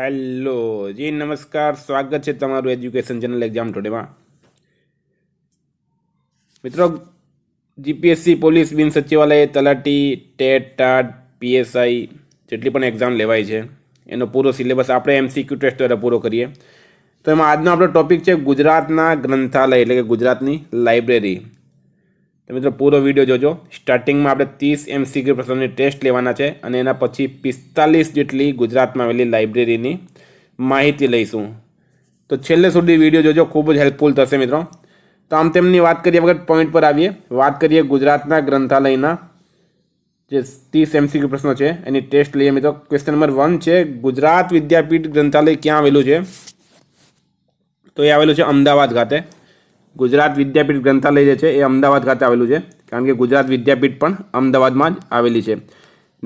hello જી નમસ્કાર સ્વાગત છે તમારું એજ્યુકેશન જનરલ એક્ઝામ ટુડેમાં મિત્રો જીપીએસસી પોલીસ બિન સચિવાલય તલાટી ટેટ ટાટ પીએસઆઈ જેટલી પણ એક્ઝામ લેવાય છે એનો પૂરો સિલેબસ આપણે એમસીક્યુ ટેસ્ટ દ્વારા પૂરો કરીએ તો એમાં આજનો આપણો ટોપિક છે ગુજરાતના ગ્રંથાલય એટલે કે ગુજરાતની લાઇબ્રેરી તો મિત્રો પૂરો વિડીયો જોજો સ્ટાર્ટિંગમાં આપણે ત્રીસ એમસીક્યુ પ્રશ્નોની ટેસ્ટ લેવાના છે અને એના પછી પિસ્તાલીસ જેટલી ગુજરાતમાં આવેલી લાઇબ્રેરીની માહિતી લઈશું તો છેલ્લે સુધી વિડીયો જોજો ખૂબ જ હેલ્પફુલ થશે મિત્રો તો આમ તેમની વાત કરીએ વગર પોઈન્ટ પર આવીએ વાત કરીએ ગુજરાતના ગ્રંથાલયના જે ત્રીસ એમસીક્યુ પ્રશ્નો છે એની ટેસ્ટ લઈએ મિત્રો ક્વેશ્ચન નંબર વન છે ગુજરાત વિદ્યાપીઠ ગ્રંથાલય ક્યાં આવેલું છે તો એ આવેલું છે અમદાવાદ ખાતે ગુજરાત વિદ્યાપીઠ ગ્રંથાલય જે છે એ અમદાવાદ ખાતે આવેલું છે કારણ કે ગુજરાત વિદ્યાપીઠ પણ અમદાવાદમાં જ આવેલી છે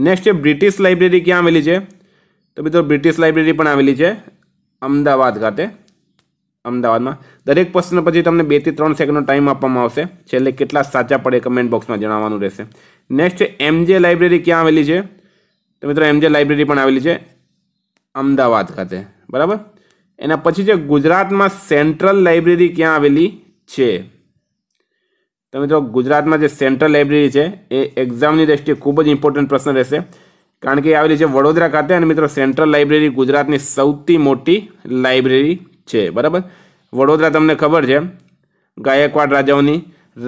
નેક્સ્ટ છે બ્રિટિશ લાઇબ્રેરી ક્યાં આવેલી છે તો મિત્રો બ્રિટિશ લાઇબ્રેરી પણ આવેલી છે અમદાવાદ ખાતે અમદાવાદમાં દરેક પ્રશ્ન પછી તમને બેથી ત્રણ સેકન્ડનો ટાઈમ આપવામાં આવશે છેલ્લે કેટલા સાચા પડે કમેન્ટ બોક્સમાં જણાવવાનું રહેશે નેક્સ્ટ એમજે લાઇબ્રેરી ક્યાં આવેલી છે તો મિત્રો એમજે લાઇબ્રેરી પણ આવેલી છે અમદાવાદ ખાતે બરાબર એના પછી છે ગુજરાતમાં સેન્ટ્રલ લાઇબ્રેરી ક્યાં આવેલી છે તમે જો ગુજરાતમાં જે સેન્ટ્રલ લાઇબ્રેરી છે એ એક્ઝામની દ્રષ્ટિએ ખૂબ જ ઇમ્પોર્ટન્ટ પ્રશ્ન રહેશે કારણ કે આવેલી છે વડોદરા ખાતે અને મિત્રો સેન્ટ્રલ લાઇબ્રેરી ગુજરાતની સૌથી મોટી લાઇબ્રેરી છે બરાબર વડોદરા તમને ખબર છે ગાયકવાડ રાજાઓની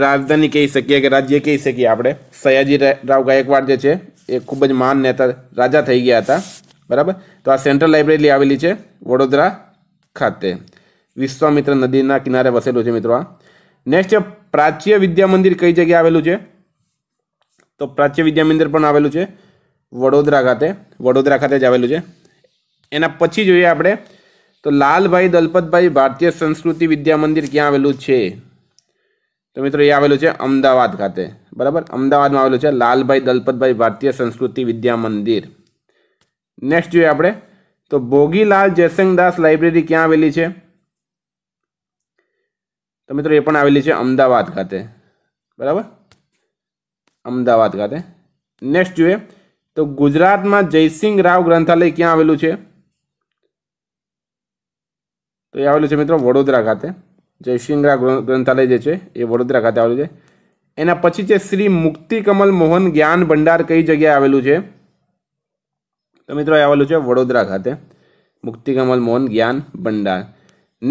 રાજધાની કહી શકીએ કે રાજ્ય કહી શકીએ આપણે સયાજી રાવ ગાયકવાડ જે છે એ ખૂબ જ મહાન નેતા રાજા થઈ ગયા હતા બરાબર તો આ સેન્ટ્રલ લાઇબ્રેરી આવેલી છે વડોદરા ખાતે વિશ્વામિત્ર નદીના કિનારે વસેલું છે મિત્રો આ નેક્સ્ટ પ્રાચ્ય વિદ્યા મંદિર કઈ જગ્યાએ આવેલું છે તો પ્રાચ્ય વિદ્યા મંદિર પણ આવેલું છે વડોદરા ખાતે વડોદરા ખાતે જ આવેલું છે એના પછી જોઈએ આપણે તો લાલભાઈ દલપતભાઈ ભારતીય સંસ્કૃતિ વિદ્યા મંદિર ક્યાં આવેલું છે તો મિત્રો એ આવેલું છે અમદાવાદ ખાતે બરાબર અમદાવાદમાં આવેલું છે લાલભાઈ દલપતભાઈ ભારતીય સંસ્કૃતિ વિદ્યા મંદિર નેક્સ્ટ જોઈએ આપણે તો ભોગીલાલ જયસિંગદાસ લાઇબ્રેરી ક્યાં આવેલી છે તો મિત્રો એ પણ આવેલી છે અમદાવાદ ખાતે બરાબર અમદાવાદ ખાતે નેક્સ્ટ જોઈએ તો ગુજરાતમાં જયસિંહ રાવ ગ્રંથાલય ક્યાં આવેલું છે તો એ આવેલું છે મિત્રો વડોદરા ખાતે જયસિંહ રાવ ગ્રંથાલય જે છે એ વડોદરા ખાતે આવેલું છે એના પછી છે શ્રી મુક્તિ કમલ મોહન જ્ઞાન ભંડાર કઈ જગ્યાએ આવેલું છે તો મિત્રો એ આવેલું છે વડોદરા ખાતે મુક્તિકમલ મોહન જ્ઞાન ભંડાર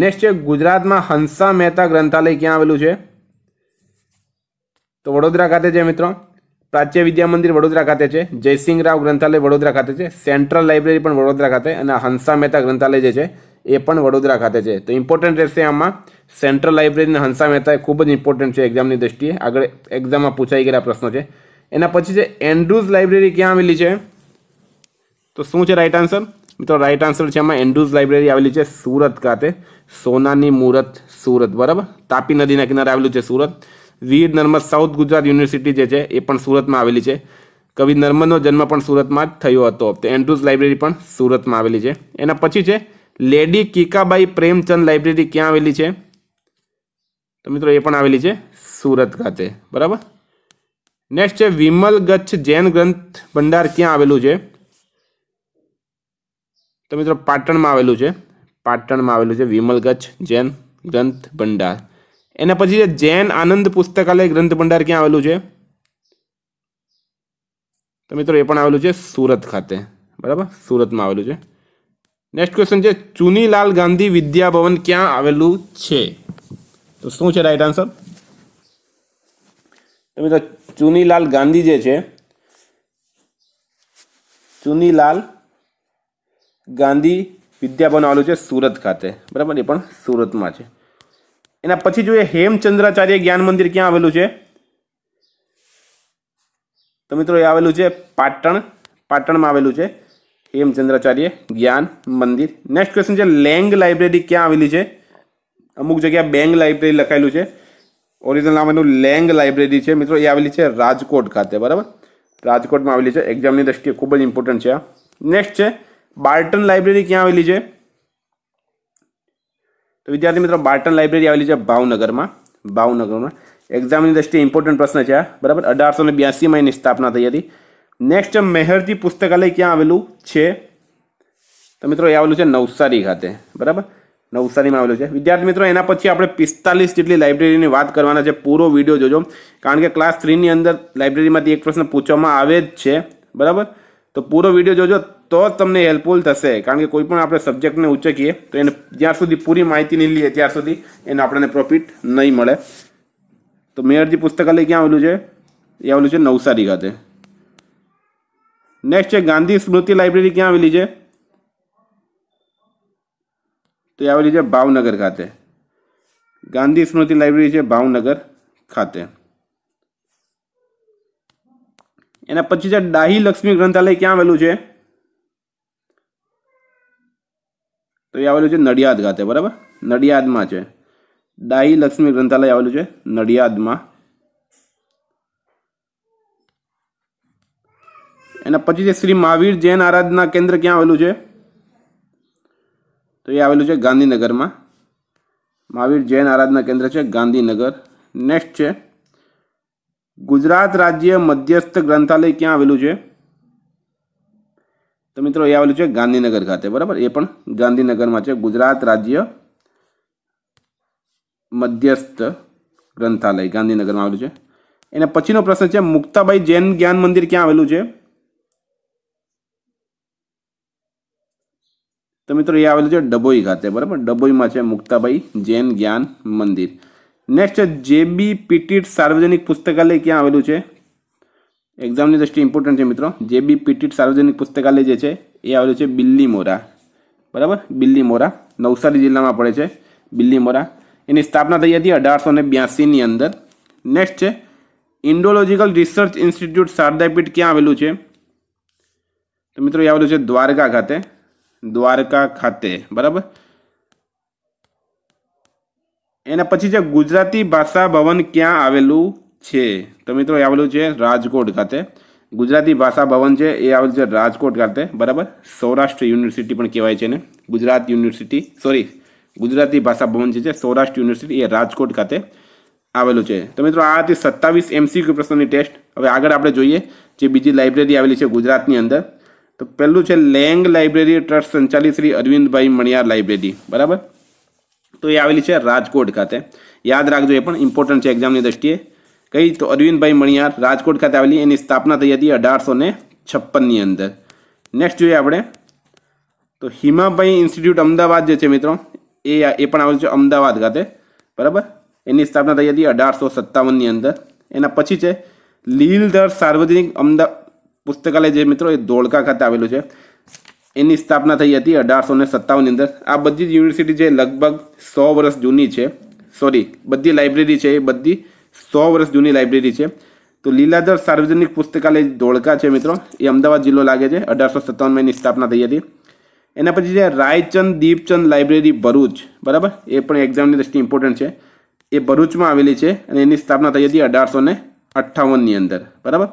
નેક્સ્ટ છે ગુજરાતમાં હંસા મહેતા ગ્રંથાલય ક્યાં આવેલું છે તો વડોદરા ખાતે છે મિત્રો પ્રાચ્ય વિદ્યા મંદિર વડોદરા ખાતે છે જયસિંહ રાવ ગ્રંથાલય વડોદરા ખાતે છે સેન્ટ્રલ લાઇબ્રેરી પણ વડોદરા ખાતે અને હંસા મહેતા ગ્રંથાલય જે છે એ પણ વડોદરા ખાતે છે તો ઇમ્પોર્ટન્ટ રહેશે આમાં સેન્ટ્રલ લાઇબ્રેરી અને હંસા મહેતા એ ખૂબ જ ઇમ્પોર્ટન્ટ છે એક્ઝામની દ્રષ્ટિએ આગળ એક્ઝામમાં પૂછાઈ ગયેલા પ્રશ્નો છે એના પછી છે એન્ડ્રુઝ લાઇબ્રેરી ક્યાં આવેલી છે તો શું છે રાઈટ આન્સર મિત્રો રાઈટ આન્સર છે એમાં એન્ડ્રુઝ લાઇબ્રેરી આવેલી છે સુરત ખાતે સોનાની મુહૂર્ત સુરત બરાબર તાપી નદીના કિનારે આવેલું છે સુરત વીર નર્મદ સાઉથ ગુજરાત યુનિવર્સિટી જે છે એ પણ સુરતમાં આવેલી છે કવિ નર્મદનો જન્મ પણ સુરતમાં જ થયો હતો તો એન્ડ્રુઝ લાઇબ્રેરી પણ સુરતમાં આવેલી છે એના પછી છે લેડી કીકાબાઈ પ્રેમચંદ લાઇબ્રેરી ક્યાં આવેલી છે તો મિત્રો એ પણ આવેલી છે સુરત ખાતે બરાબર નેક્સ્ટ છે વિમલ ગચ્છ જૈન ગ્રંથ ભંડાર ક્યાં આવેલું છે તો મિત્રો પાટણમાં આવેલું છે પાટણમાં આવેલું છે વિમલ જૈન ગ્રંથ ભંડાર એના પછી જે જૈન આનંદ પુસ્તકાલય ગ્રંથ ભંડાર ક્યાં આવેલું છે તો મિત્રો એ પણ આવેલું છે સુરત ખાતે બરાબર સુરતમાં આવેલું છે નેક્સ્ટ ક્વેશ્ચન છે ચુનીલાલ ગાંધી વિદ્યાભવન ક્યાં આવેલું છે તો શું છે રાઈટ આન્સર તો મિત્રો ચુનીલાલ ગાંધી જે છે ચુનીલાલ ગાંધી વિદ્યાભવન આવેલું છે સુરત ખાતે બરાબર એ પણ સુરતમાં છે એના પછી જોઈએ હેમચંદ્રાચાર્ય જ્ઞાન મંદિર ક્યાં આવેલું છે તો મિત્રો એ આવેલું છે પાટણ પાટણમાં આવેલું છે હેમચંદ્રાચાર્ય જ્ઞાન મંદિર નેક્સ્ટ ક્વેશ્ચન છે લેંગ લાઇબ્રેરી ક્યાં આવેલી છે અમુક જગ્યા બેંગ લાઇબ્રેરી લખાયેલું છે ઓરિજિનલ નામ એનું લેંગ લાઇબ્રેરી છે મિત્રો એ આવેલી છે રાજકોટ ખાતે બરાબર રાજકોટમાં આવેલી છે એક્ઝામની દ્રષ્ટિએ ખૂબ જ ઇમ્પોર્ટન્ટ છે આ નેક્સ્ટ છે બાર્ટન લાઇબ્રેરી ક્યાં આવેલી છે તો વિદ્યાર્થી મિત્રો બાર્ટન લાઇબ્રેરી આવેલી છે ભાવનગરમાં ભાવનગરમાં એક્ઝામની દ્રષ્ટિએ ઇમ્પોર્ટન્ટ પ્રશ્ન છે આ બરાબર અઢારસો ને બ્યાસીમાં એની સ્થાપના થઈ હતી નેક્સ્ટ મેહરજી પુસ્તકાલય ક્યાં આવેલું છે તો મિત્રો એ આવેલું છે નવસારી ખાતે બરાબર નવસારીમાં આવેલું છે વિદ્યાર્થી મિત્રો એના પછી આપણે પિસ્તાલીસ જેટલી લાઇબ્રેરીની વાત કરવાના છે પૂરો વિડીયો જોજો કારણ કે ક્લાસ થ્રીની અંદર લાઇબ્રેરીમાંથી એક પ્રશ્ન પૂછવામાં આવે જ છે બરાબર તો પૂરો વિડીયો જોજો તો જ તમને હેલ્પફુલ થશે કારણ કે કોઈ પણ આપણે સબ્જેક્ટને ઉચકીએ તો એને જ્યાં સુધી પૂરી માહિતી નહીં લઈએ ત્યાં સુધી એને આપણને પ્રોફિટ નહીં મળે તો મેયરજી પુસ્તકાલય ક્યાં આવેલું છે એ આવેલું છે નવસારી ખાતે નેક્સ્ટ છે ગાંધી સ્મૃતિ લાઇબ્રેરી ક્યાં આવેલી છે તો એ આવેલી છે ભાવનગર ખાતે ગાંધી સ્મૃતિ લાઇબ્રેરી છે ભાવનગર ખાતે એના પછી છે ડાહી લક્ષ્મી ગ્રંથાલય ક્યાં આવેલું છે તો એ આવેલું છે નડિયાદ ખાતે બરાબર નડિયાદમાં છે ડાહી લક્ષ્મી ગ્રંથાલય આવેલું છે નડિયાદમાં એના પછી છે શ્રી મહાવીર જૈન આરાધના કેન્દ્ર ક્યાં આવેલું છે તો એ આવેલું છે ગાંધીનગરમાં મહાવીર જૈન આરાધના કેન્દ્ર છે ગાંધીનગર નેક્સ્ટ છે ગુજરાત રાજ્ય મધ્યસ્થ ગ્રંથાલય ક્યાં આવેલું છે તો મિત્રો એ આવેલું છે ગાંધીનગર ખાતે બરાબર એ પણ ગાંધીનગરમાં છે ગુજરાત રાજ્ય મધ્યસ્થ ગ્રંથાલય ગાંધીનગરમાં આવેલું છે એના પછીનો પ્રશ્ન છે મુક્તાબાઈ જૈન જ્ઞાન મંદિર ક્યાં આવેલું છે તો મિત્રો એ આવેલું છે ડભોઈ ખાતે બરાબર ડભોઈમાં છે મુક્તાબાઈ જૈન જ્ઞાન મંદિર નેક્સ્ટ જેબી પીટીટ સાર્વજનિક પુસ્તકાલય ક્યાં આવેલું છે એક્ઝામની દ્રષ્ટિએ ઇમ્પોર્ટન્ટ છે મિત્રો જેબી પીટીટ સાર્વજનિક પુસ્તકાલય જે છે એ આવેલું છે બિલ્લી મોરા બરાબર બિલ્લીમોરા નવસારી જિલ્લામાં પડે છે બિલ્લીમોરા એની સ્થાપના થઈ હતી અઢારસો ને બ્યાસીની અંદર નેક્સ્ટ છે ઇન્ડોલોજીકલ રિસર્ચ ઇન્સ્ટિટ્યૂટ શારદાપીઠ ક્યાં આવેલું છે તો મિત્રો એ આવેલું છે દ્વારકા ખાતે દ્વારકા ખાતે બરાબર એના પછી છે ગુજરાતી ભાષા ભવન ક્યાં આવેલું છે તો મિત્રો એ આવેલું છે રાજકોટ ખાતે ગુજરાતી ભાષા ભવન છે એ આવેલું છે રાજકોટ ખાતે બરાબર સૌરાષ્ટ્ર યુનિવર્સિટી પણ કહેવાય છે ને ગુજરાત યુનિવર્સિટી સોરી ગુજરાતી ભાષા ભવન જે છે સૌરાષ્ટ્ર યુનિવર્સિટી એ રાજકોટ ખાતે આવેલું છે તો મિત્રો આ હતી સત્તાવીસ એમસીક્યુ પ્રશ્નની ટેસ્ટ હવે આગળ આપણે જોઈએ જે બીજી લાઇબ્રેરી આવેલી છે ગુજરાતની અંદર તો પહેલું છે લેંગ લાઇબ્રેરી ટ્રસ્ટ સંચાલિત શ્રી અરવિંદભાઈ મણિયાર લાઇબ્રેરી બરાબર તો એ આવેલી છે રાજકોટ ખાતે યાદ રાખજો એ પણ ઇમ્પોર્ટન્ટ છે એક્ઝામની દ્રષ્ટિએ કઈ તો અરવિંદભાઈ મણિયાર રાજકોટ ખાતે આવેલી એની સ્થાપના થઈ હતી અઢારસો ને છપ્પનની અંદર નેક્સ્ટ જોઈએ આપણે તો હિમાભાઈ ઇન્સ્ટિટ્યૂટ અમદાવાદ જે છે મિત્રો એ એ પણ આવેલું છે અમદાવાદ ખાતે બરાબર એની સ્થાપના થઈ હતી અઢારસો સત્તાવનની અંદર એના પછી છે લીલધર સાર્વજનિક અમદાવાદ પુસ્તકાલય જે મિત્રો એ ધોળકા ખાતે આવેલું છે એની સ્થાપના થઈ હતી અઢારસો ને સત્તાવનની અંદર આ બધી જ યુનિવર્સિટી જે લગભગ સો વર્ષ જૂની છે સોરી બધી લાઇબ્રેરી છે એ બધી સો વર્ષ જૂની લાઇબ્રેરી છે તો લીલાધર સાર્વજનિક પુસ્તકાલય ધોળકા છે મિત્રો એ અમદાવાદ જિલ્લો લાગે છે અઢારસો સત્તાવનમાં એની સ્થાપના થઈ હતી એના પછી છે રાયચંદ દીપચંદ લાઇબ્રેરી ભરૂચ બરાબર એ પણ એક્ઝામની દ્રષ્ટિએ ઇમ્પોર્ટન્ટ છે એ ભરૂચમાં આવેલી છે અને એની સ્થાપના થઈ હતી અઢારસો ને અઠ્ઠાવનની અંદર બરાબર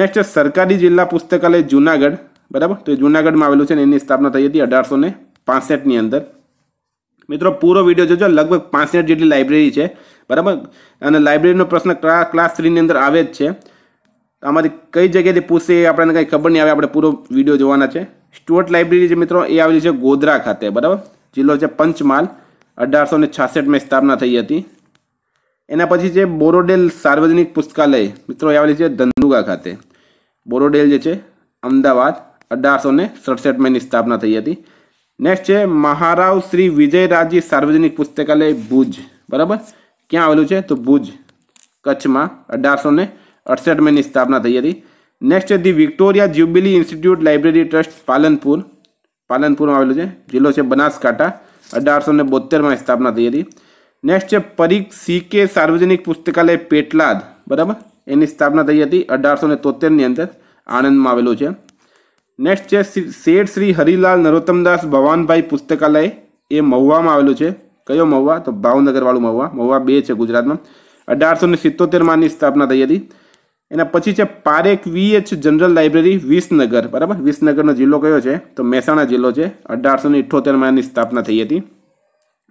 નેક્સ્ટ સરકારી જિલ્લા પુસ્તકાલય જુનાગઢ બરાબર તો એ જૂનાગઢમાં આવેલું છે ને એની સ્થાપના થઈ હતી અઢારસો ને પાસઠની અંદર મિત્રો પૂરો વિડીયો જોજો લગભગ પાસઠ જેટલી લાઇબ્રેરી છે બરાબર અને લાઇબ્રેરીનો પ્રશ્ન ક્લાસ થ્રીની અંદર આવે જ છે આમાંથી કઈ જગ્યાએથી પૂછશે એ આપણને કંઈ ખબર નહીં આવે આપણે પૂરો વિડીયો જોવાના છે સ્ટુઅર્ટ લાઇબ્રેરી જે મિત્રો એ આવેલી છે ગોધરા ખાતે બરાબર જિલ્લો છે પંચમહાલ અઢારસો ને છાસઠમાં સ્થાપના થઈ હતી એના પછી છે બોરોડેલ સાર્વજનિક પુસ્તકાલય મિત્રો એ આવેલી છે ધંધુકા ખાતે બોરોડેલ જે છે અમદાવાદ અઢારસો ને સડસઠમાં એની સ્થાપના થઈ હતી નેક્સ્ટ છે મહારાવ શ્રી વિજયરાજી સાર્વજનિક પુસ્તકાલય ભુજ બરાબર ક્યાં આવેલું છે તો ભુજ કચ્છમાં અઢારસો ને અડસઠમાં સ્થાપના થઈ હતી next the Victoria Jubilee institute library trust Palanpur પાલનપુરમાં આવેલું છે જિલ્લો છે બનાસકાંઠા અઢારસો ને બોતેરમાં સ્થાપના થઈ હતી નેક્સ્ટ છે પરીખ સી કે સાર્વજનિક પુસ્તકાલય પેટલાદ બરાબર એની સ્થાપના થઈ હતી અઢારસો ને તોતેરની અંદર આણંદમાં આવેલું છે નેક્સ્ટ છે શેઠ શ્રી હરિલાલ નરોત્તમદાસ ભવાનભાઈ પુસ્તકાલય એ મહુવામાં આવેલું છે કયો મહુવા તો ભાવનગરવાળું મહુવા મહુવા બે છે ગુજરાતમાં અઢારસો ને સિત્તોતેરમાં આની સ્થાપના થઈ હતી એના પછી છે Parekh V H general library Visnagar બરાબર વિસનગરનો જિલ્લો કયો છે તો મહેસાણા જિલ્લો છે અઢારસો ને ઇઠ્ઠોતેરમાં એની સ્થાપના થઈ હતી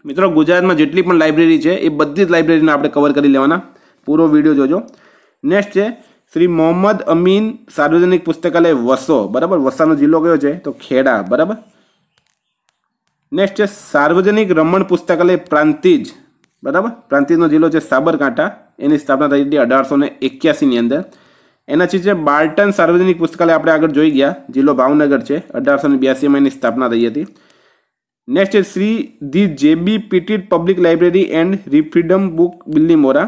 મિત્રો ગુજરાતમાં જેટલી પણ લાઇબ્રેરી છે એ બધી જ લાઇબ્રેરીને આપણે કવર કરી લેવાના પૂરો વિડીયો જોજો નેક્સ્ટ છે શ્રી મોહમ્મદ અમીન સાર્વજનિક પુસ્તકાલય વસો બરાબર વસાનો જિલ્લો કયો છે તો ખેડા બરાબર નેક્સ્ટ છે સાર્વજનિક રમણ પુસ્તકાલય પ્રાંતિજ બરાબર પ્રાંતિજનો જિલ્લો છે સાબરકાંઠા એની સ્થાપના થઈ હતી અઢારસો ને એક્યાસીની અંદર એનાથી છે બાર્ટન સાર્વજનિક પુસ્તકાલય આપણે આગળ જોઈ ગયા જિલ્લો ભાવનગર છે અઢારસો ને બ્યાસીમાં એની સ્થાપના થઈ હતી નેક્સ્ટ છે Shri the JB Petit public library and રી ફ્રીડમ બુક બિલ્લી મોરા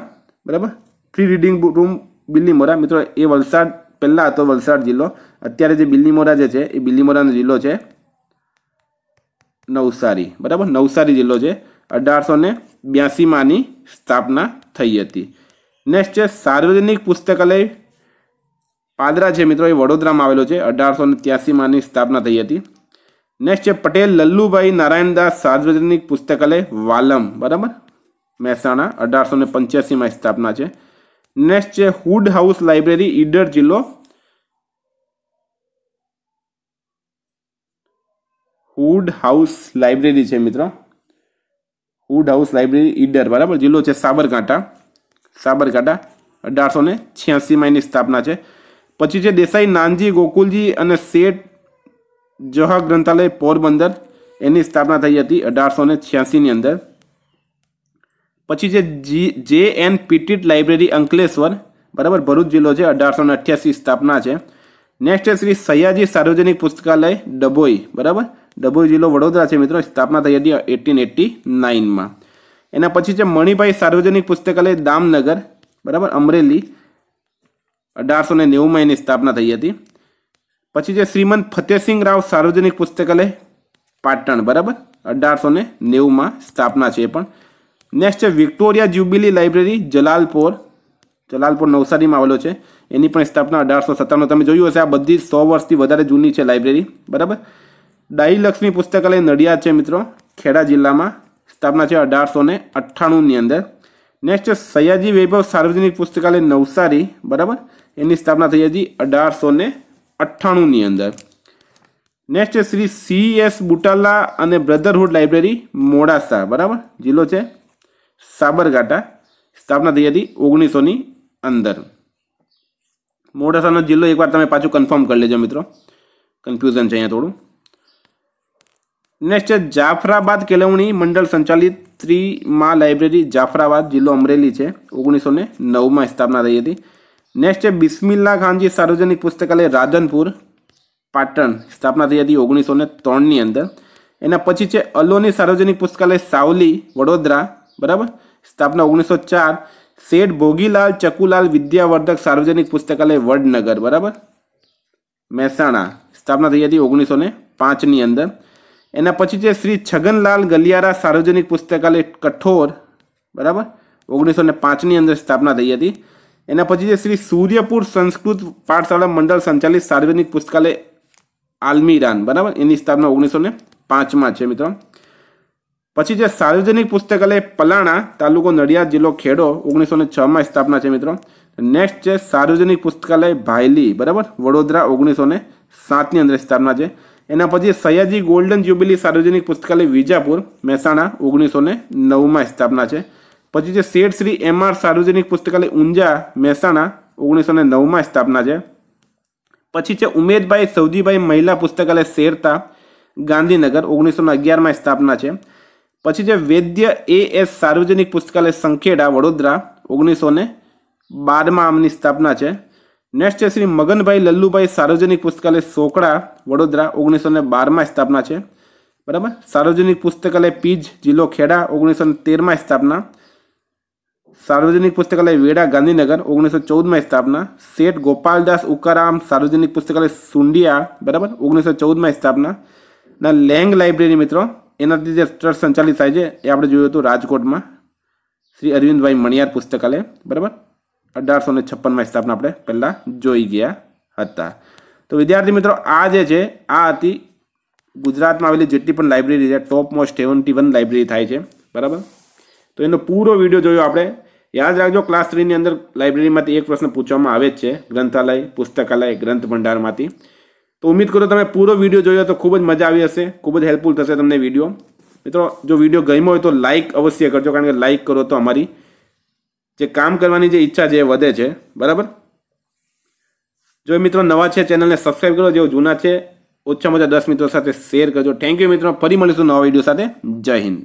બરાબર ફ્રી રીડિંગ રૂમ બિલ્લીમોરા મિત્રો એ વલસાડ પહેલાં હતો વલસાડ જિલ્લો અત્યારે જે બિલીમોરા જે છે એ બિલીમોરાનો જિલ્લો છે નવસારી બરાબર નવસારી જિલ્લો છે અઢારસો ને બ્યાસીમાંની સ્થાપના થઈ હતી નેક્સ્ટ છે સાર્વજનિક પુસ્તકાલય પાદરા છે મિત્રો એ વડોદરામાં આવેલો છે અઢારસો ને ત્યાસીમાંની સ્થાપના થઈ હતી નેક્સ્ટ છે પટેલ લલ્લુભાઈ નારાયણદાસ સાર્વજનિક પુસ્તકાલય વાલમ બરાબર મહેસાણા અઢારસો ને પંચ્યાસીમાં સ્થાપના છે નેક્સ્ટ છે હુડ હાઉસ લાઇબ્રેરી ઈડર જિલ્લો હુડ હાઉસ લાઇબ્રેરી છે મિત્રો હુડ હાઉસ લાઇબ્રેરી ઈડર બરાબર જિલ્લો છે સાબરકાંઠા સાબરકાંઠા અઢારસો ને છ્યાસીમાં એની સ્થાપના છે પછી છે દેસાઈ નાનજી ગોકુલજી અને શેઠ જહા ગ્રંથાલય પોરબંદર એની સ્થાપના થઈ હતી અઢારસો ને છ્યાસીની અંદર પછી છે જી જે એન પીટીટ લાઇબ્રેરી અંકલેશ્વર બરાબર ભરૂચ જિલ્લો છે અઢારસો ને અઠ્યાસી સ્થાપના છે નેક્સ્ટ શ્રી સયાજી સાર્વજનિક પુસ્તકાલય ડભોઈ બરાબર ડભોઈ જિલ્લો વડોદરા છે મિત્રો સ્થાપના થઈ હતી એટીન એટી નાઇનમાં એના પછી છે મણિભાઈ સાર્વજનિક પુસ્તકાલય દામનગર બરાબર અમરેલી અઢારસો ને નેવુંમાં એની સ્થાપના થઈ હતી પછી છે શ્રીમંત ફતેહસિંહ રાવ સાર્વજનિક પુસ્તકાલય પાટણ બરાબર અઢારસો ને નેવુંમાં સ્થાપના છે એ પણ નેક્સ્ટ છે Victoria Jubilee library Jalalpore Jalalpore નવસારીમાં આવેલો છે એની પણ સ્થાપના અઢારસો સત્તાણું તમે જોયું હશે આ બધી સો વર્ષથી વધારે જૂની છે લાઇબ્રેરી બરાબર ડાઈ પુસ્તકાલય નડિયાદ છે મિત્રો ખેડા જિલ્લામાં સ્થાપના છે અઢારસો ને અઠ્ઠાણુંની અંદર નેક્સ્ટ સયાજી વૈભવ સાર્વજનિક પુસ્તકાલય નવસારી બરાબર એની સ્થાપના થઈ હતી અઢારસો ને અઠ્ઠાણુંની અંદર next Shri C S Butala અને બ્રધરહુડ લાઇબ્રેરી મોડાસા બરાબર જિલ્લો છે સાબરકાંઠા સ્થાપના થઈ હતી ઓગણીસોની અંદર મોડાસાનો જિલ્લો એકવાર તમે પાછું કન્ફર્મ કરી લેજો મિત્રો કન્ફ્યુઝન છે અહીંયા થોડું નેક્સ્ટ છે જાફરાબાદ કેળવણી મંડળ સંચાલિત ત્રીમાં લાઇબ્રેરી જાફરાબાદ જિલ્લો અમરેલી છે ઓગણીસો ને નવમાં સ્થાપના થઈ હતી નેક્સ્ટ છે બિસ્મિલ્લા ખાનજી સાર્વજનિક પુસ્તકાલય રાધનપુર પાટણ સ્થાપના થઈ હતી ઓગણીસો ને ત્રણની અંદર એના પછી છે અલોની સાર્વજનિક પુસ્તકાલય સાવલી વડોદરા બરાબર સ્થાપના ઓગણીસો ચાર શેઠ ભોગીલાલ ચકુલાલ વિદ્યાવર્ધક સાર્વજનિક પુસ્તકાલય વડનગર બરાબર મહેસાણા સ્થાપના થઈ હતી ઓગણીસો ને પાંચની અંદર એના પછી છે શ્રી છગનલાલ ગલિયારા સાર્વજનિક પુસ્તકાલય કઠોર બરાબર ઓગણીસો ને પાંચની અંદર સ્થાપના થઈ હતી એના પછી છે શ્રી સૂર્યપુર સંસ્કૃત પાઠશાળા મંડળ સંચાલિત સાર્વજનિક પુસ્તકાલય આલમીરાન બરાબર એની સ્થાપના ઓગણીસો ને પાંચમાં છે મિત્રો પછી જે સાર્વજનિક પુસ્તકાલય પલાણા તાલુકો નડિયાદ જિલ્લો ખેડો ઓગણીસો ને છમાં સ્થાપના છે મિત્રો નેક્સ્ટ છે સાર્વજનિક પુસ્તકાલય ભાયલી બરાબર વડોદરા ઓગણીસો ને સાતની અંદર સ્થાપના છે એના પછી સયાજી ગોલ્ડન જ્યુબિલી સાર્વજનિક પુસ્તકાલય વિજાપુર મહેસાણા ઓગણીસો ને નવમાં સ્થાપના છે પછી છે શેઠ શ્રી એમ આર સાર્વજનિક પુસ્તકાલય ઊંઝા મહેસાણા ઓગણીસો ને નવમાં સ્થાપના છે પછી છે ઉમેદભાઈ સૌજીભાઈ મહિલા પુસ્તકાલય શેરતા ગાંધીનગર ઓગણીસો ને અગિયારમાં સ્થાપના છે પછી જે વૈદ્ય એ એસ સાર્વજનિક પુસ્તકાલય સંખેડા વડોદરા ઓગણીસો ને બારમાં આમની સ્થાપના છે નેક્સ્ટ છે શ્રી મગનભાઈ લલ્લુભાઈ સાર્વજનિક પુસ્તકાલય સોકડા વડોદરા ઓગણીસો ને બારમાં સ્થાપના છે બરાબર સાર્વજનિક પુસ્તકાલય પીજ જિલ્લો ખેડા ઓગણીસો ને તેરમાં સ્થાપના સાર્વજનિક પુસ્તકાલય વેડા ગાંધીનગર ઓગણીસો ચૌદમાં સ્થાપના શેઠ ગોપાલદાસ ઉકારામ સાર્વજનિક પુસ્તકાલય સુંડિયા બરાબર ઓગણીસો ચૌદમાં સ્થાપના ના લેંગ લાઇબ્રેરી મિત્રો એનાથી જે ટ્રસ્ટ સંચાલિત થાય છે એ આપણે જોયું હતું રાજકોટમાં શ્રી અરવિંદભાઈ મણિયાર પુસ્તકાલય બરાબર અઢારસો ને છપ્પનમાં સ્થાપના આપણે પહેલાં જોઈ ગયા હતા તો વિદ્યાર્થી મિત્રો આ જે છે આ હતી ગુજરાતમાં આવેલી જેટલી પણ લાઇબ્રેરી છે top most seventy one library થાય છે બરાબર તો એનો પૂરો વિડીયો જોયો આપણે યાદ રાખજો ક્લાસ થ્રીની અંદર લાઇબ્રેરીમાંથી એક પ્રશ્ન પૂછવામાં આવે જ છે ગ્રંથાલય પુસ્તકાલય ગ્રંથ ભંડારમાંથી તો ઉમ્મીદ કરો તમે પૂરો વિડીયો જોયો તો ખૂબ જ મજા આવી હશે ખૂબ જ હેલ્પફુલ થશે તમને વિડીયો મિત્રો જો વિડીયો ગમ્યો હોય તો લાઇક અવશ્ય કરજો કારણ કે લાઇક કરો તો અમારી જે કામ કરવાની જે ઈચ્છા છે એ વધે છે બરાબર જો મિત્રો નવા છે ચેનલને સબસ્ક્રાઈબ કરો જેઓ જૂના છે ઓછામાં ઓછા દસ મિત્રો સાથે શેર કરજો થેન્ક યુ મિત્રો ફરી મળીશું નવા વિડીયો સાથે જય હિન્દ